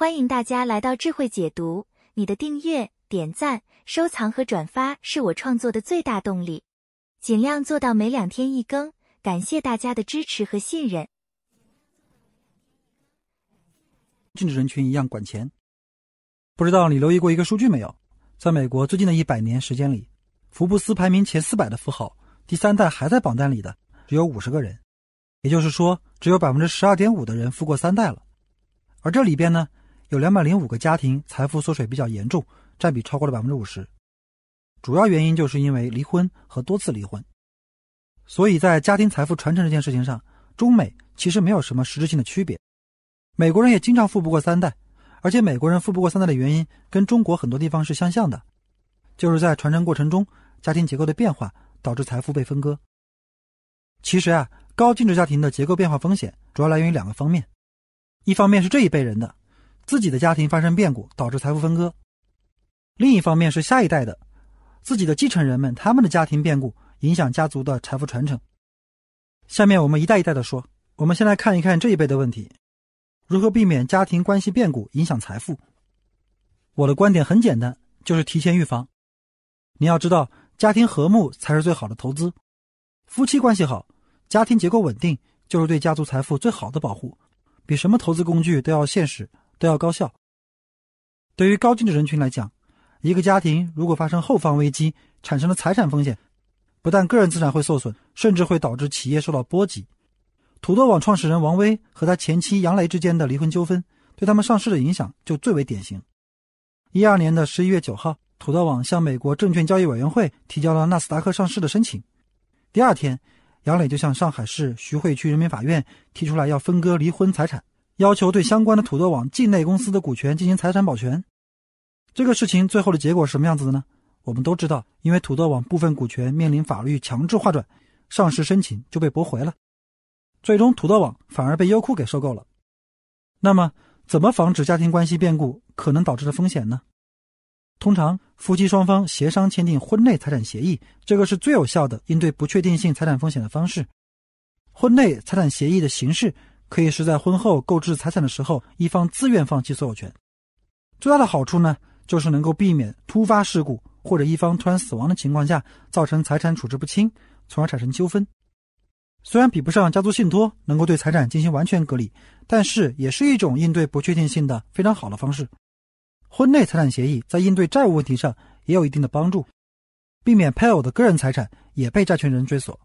欢迎大家来到智慧解读。你的订阅、点赞、收藏和转发是我创作的最大动力。尽量做到每两天一更，感谢大家的支持和信任。政治人群一样管钱，不知道你留意过一个数据没有？在美国最近的一百年时间里，福布斯排名前四百的富豪，第三代还在榜单里的只有五十个人，也就是说，只有百分之十二点五的人富过三代了。而这里边呢？有两百零五个家庭财富缩水比较严重，占比超过了百分之五十。主要原因就是因为离婚和多次离婚。所以在家庭财富传承这件事情上，中美其实没有什么实质性的区别。美国人也经常富不过三代，而且美国人富不过三代的原因跟中国很多地方是相像的，就是在传承过程中家庭结构的变化导致财富被分割。其实啊，高净值家庭的结构变化风险主要来源于两个方面，一方面是这一辈人的。自己的家庭发生变故，导致财富分割；另一方面是下一代的自己的继承人们，他们的家庭变故影响家族的财富传承。下面我们一代一代的说。我们先来看一看这一辈的问题：如何避免家庭关系变故影响财富？我的观点很简单，就是提前预防。你要知道，家庭和睦才是最好的投资。夫妻关系好，家庭结构稳定，就是对家族财富最好的保护，比什么投资工具都要现实。都要高效。对于高净值人群来讲，一个家庭如果发生后方危机，产生了财产风险，不但个人资产会受损，甚至会导致企业受到波及。土豆网创始人王威和他前妻杨雷之间的离婚纠纷，对他们上市的影响就最为典型。一二年的十一月九号，土豆网向美国证券交易委员会提交了纳斯达克上市的申请。第二天，杨磊就向上海市徐汇区人民法院提出来要分割离婚财产。要求对相关的土豆网境内公司的股权进行财产保全，这个事情最后的结果是什么样子的呢？我们都知道，因为土豆网部分股权面临法律强制划转，上市申请就被驳回了。最终，土豆网反而被优酷给收购了。那么，怎么防止家庭关系变故可能导致的风险呢？通常，夫妻双方协商签订婚内财产协议，这个是最有效的应对不确定性财产风险的方式。婚内财产协议的形式。可以是在婚后购置财产的时候，一方自愿放弃所有权。最大的好处呢，就是能够避免突发事故或者一方突然死亡的情况下，造成财产处置不清，从而产生纠纷。虽然比不上家族信托能够对财产进行完全隔离，但是也是一种应对不确定性的非常好的方式。婚内财产协议在应对债务问题上也有一定的帮助，避免配偶的个人财产也被债权人追索。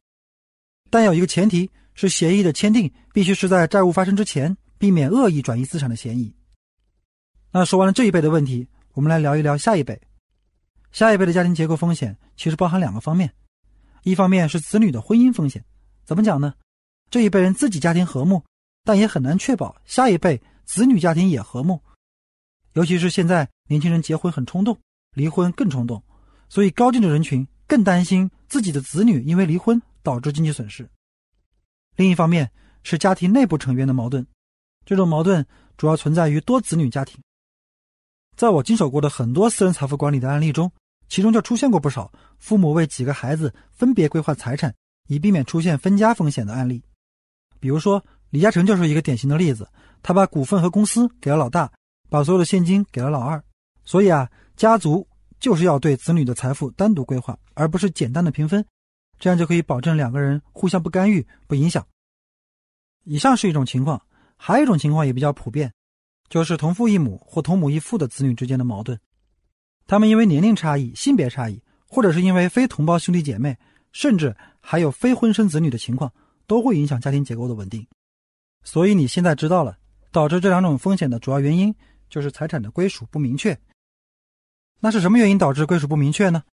但有一个前提。是协议的签订必须是在债务发生之前，避免恶意转移资产的嫌疑。那说完了这一辈的问题，我们来聊一聊下一辈。下一辈的家庭结构风险其实包含两个方面，一方面是子女的婚姻风险。怎么讲呢？这一辈人自己家庭和睦，但也很难确保下一辈子女家庭也和睦。尤其是现在年轻人结婚很冲动，离婚更冲动，所以高净值人群更担心自己的子女因为离婚导致经济损失。另一方面是家庭内部成员的矛盾，这种矛盾主要存在于多子女家庭。在我经手过的很多私人财富管理的案例中，其中就出现过不少父母为几个孩子分别规划财产，以避免出现分家风险的案例。比如说，李嘉诚就是一个典型的例子，他把股份和公司给了老大，把所有的现金给了老二。所以啊，家族就是要对子女的财富单独规划，而不是简单的平分。这样就可以保证两个人互相不干预、不影响。以上是一种情况，还有一种情况也比较普遍，就是同父异母或同母异父的子女之间的矛盾。他们因为年龄差异、性别差异，或者是因为非同胞兄弟姐妹，甚至还有非婚生子女的情况，都会影响家庭结构的稳定。所以你现在知道了，导致这两种风险的主要原因就是财产的归属不明确。那是什么原因导致归属不明确呢？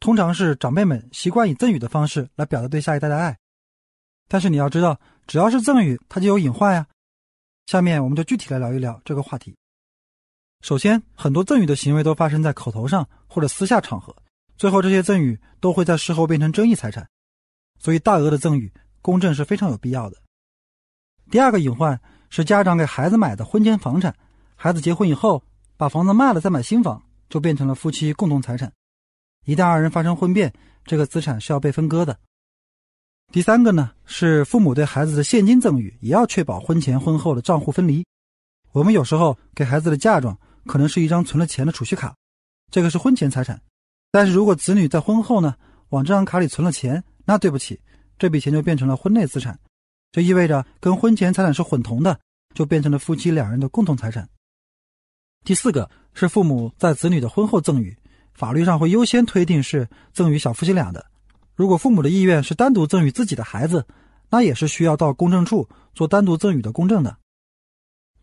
通常是长辈们习惯以赠与的方式来表达对下一代的爱，但是你要知道，只要是赠与，它就有隐患呀。下面我们就具体来聊一聊这个话题。首先，很多赠与的行为都发生在口头上或者私下场合，最后这些赠与都会在事后变成争议财产，所以大额的赠与公证是非常有必要的。第二个隐患是家长给孩子买的婚前房产，孩子结婚以后把房子卖了再买新房，就变成了夫妻共同财产。一旦二人发生婚变，这个资产是要被分割的。第三个呢，是父母对孩子的现金赠与，也要确保婚前婚后的账户分离。我们有时候给孩子的嫁妆可能是一张存了钱的储蓄卡，这个是婚前财产。但是如果子女在婚后呢往这张卡里存了钱，那对不起，这笔钱就变成了婚内资产，就意味着跟婚前财产是混同的，就变成了夫妻两人的共同财产。第四个是父母在子女的婚后赠与。法律上会优先推定是赠与小夫妻俩的。如果父母的意愿是单独赠与自己的孩子，那也是需要到公证处做单独赠与的公证的。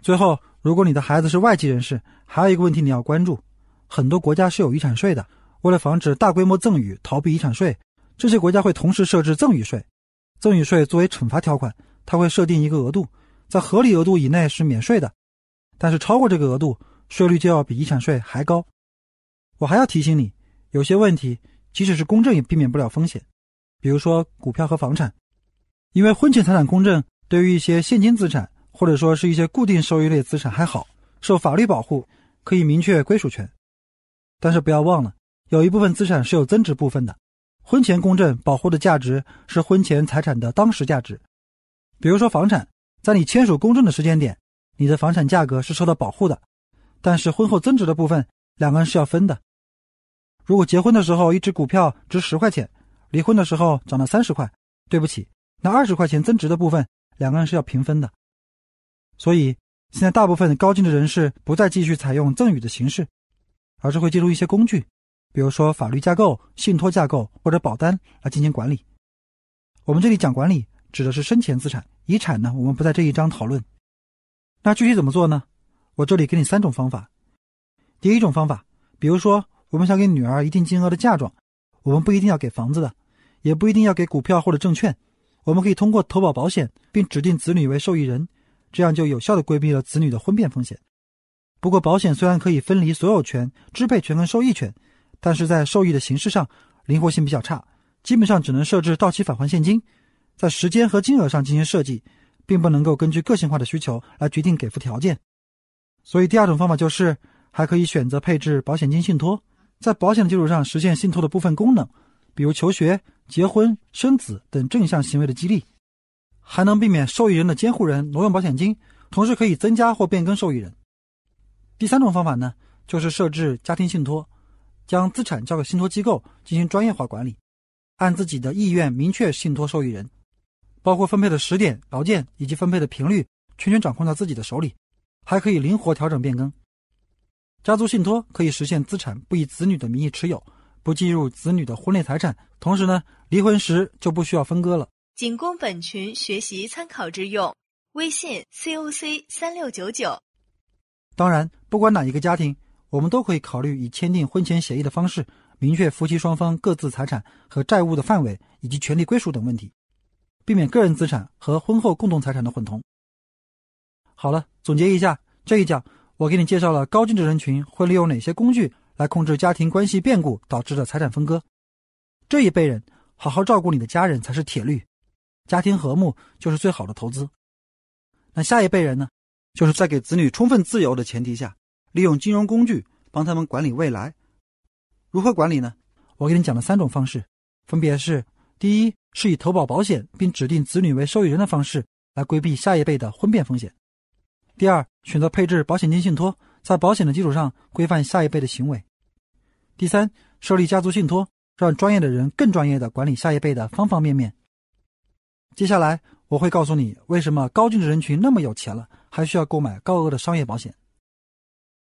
最后，如果你的孩子是外籍人士，还有一个问题你要关注：很多国家是有遗产税的。为了防止大规模赠与逃避遗产税，这些国家会同时设置赠与税。赠与税作为惩罚条款，它会设定一个额度，在合理额度以内是免税的，但是超过这个额度，税率就要比遗产税还高。我还要提醒你，有些问题，即使是公证也避免不了风险。比如说股票和房产，因为婚前财产公证对于一些现金资产，或者说是一些固定收益类资产还好，受法律保护，可以明确归属权。但是不要忘了，有一部分资产是有增值部分的，婚前公证保护的价值是婚前财产的当时价值。比如说房产，在你签署公证的时间点，你的房产价格是受到保护的，但是婚后增值的部分，两个人是要分的。如果结婚的时候一只股票值十块钱，离婚的时候涨了三十块，对不起，那二十块钱增值的部分两个人是要平分的。所以现在大部分高净值人士不再继续采用赠与的形式，而是会借助一些工具，比如说法律架构、信托架构或者保单来进行管理。我们这里讲管理指的是生前资产，遗产呢我们不在这一章讨论。那具体怎么做呢？我这里给你三种方法。第一种方法，比如说。我们想给女儿一定金额的嫁妆，我们不一定要给房子的，也不一定要给股票或者证券。我们可以通过投保保险，并指定子女为受益人，这样就有效地规避了子女的婚变风险。不过，保险虽然可以分离所有权、支配权和受益权，但是在受益的形式上灵活性比较差，基本上只能设置到期返还现金，在时间和金额上进行设计，并不能够根据个性化的需求来决定给付条件。所以，第二种方法就是还可以选择配置保险金信托。在保险的基础上实现信托的部分功能，比如求学、结婚、生子等正向行为的激励，还能避免受益人的监护人挪用保险金，同时可以增加或变更受益人。第三种方法呢，就是设置家庭信托，将资产交给信托机构进行专业化管理，按自己的意愿明确信托受益人，包括分配的时点、条件以及分配的频率，全权掌控在自己的手里，还可以灵活调整变更。家族信托可以实现资产不以子女的名义持有，不计入子女的婚内财产，同时呢，离婚时就不需要分割了。仅供本群学习参考之用，微信 COC 三六九九。当然，不管哪一个家庭，我们都可以考虑以签订婚前协议的方式，明确夫妻双方各自财产和债务的范围以及权利归属等问题，避免个人资产和婚后共同财产的混同。好了，总结一下这一讲。我给你介绍了高净值人群会利用哪些工具来控制家庭关系变故导致的财产分割。这一辈人好好照顾你的家人才是铁律，家庭和睦就是最好的投资。那下一辈人呢？就是在给子女充分自由的前提下，利用金融工具帮他们管理未来。如何管理呢？我给你讲了三种方式，分别是：第一，是以投保保险并指定子女为受益人的方式来规避下一辈的婚变风险。第二，选择配置保险金信托，在保险的基础上规范下一辈的行为；第三，设立家族信托，让专业的人更专业的管理下一辈的方方面面。接下来，我会告诉你为什么高净值人群那么有钱了，还需要购买高额的商业保险。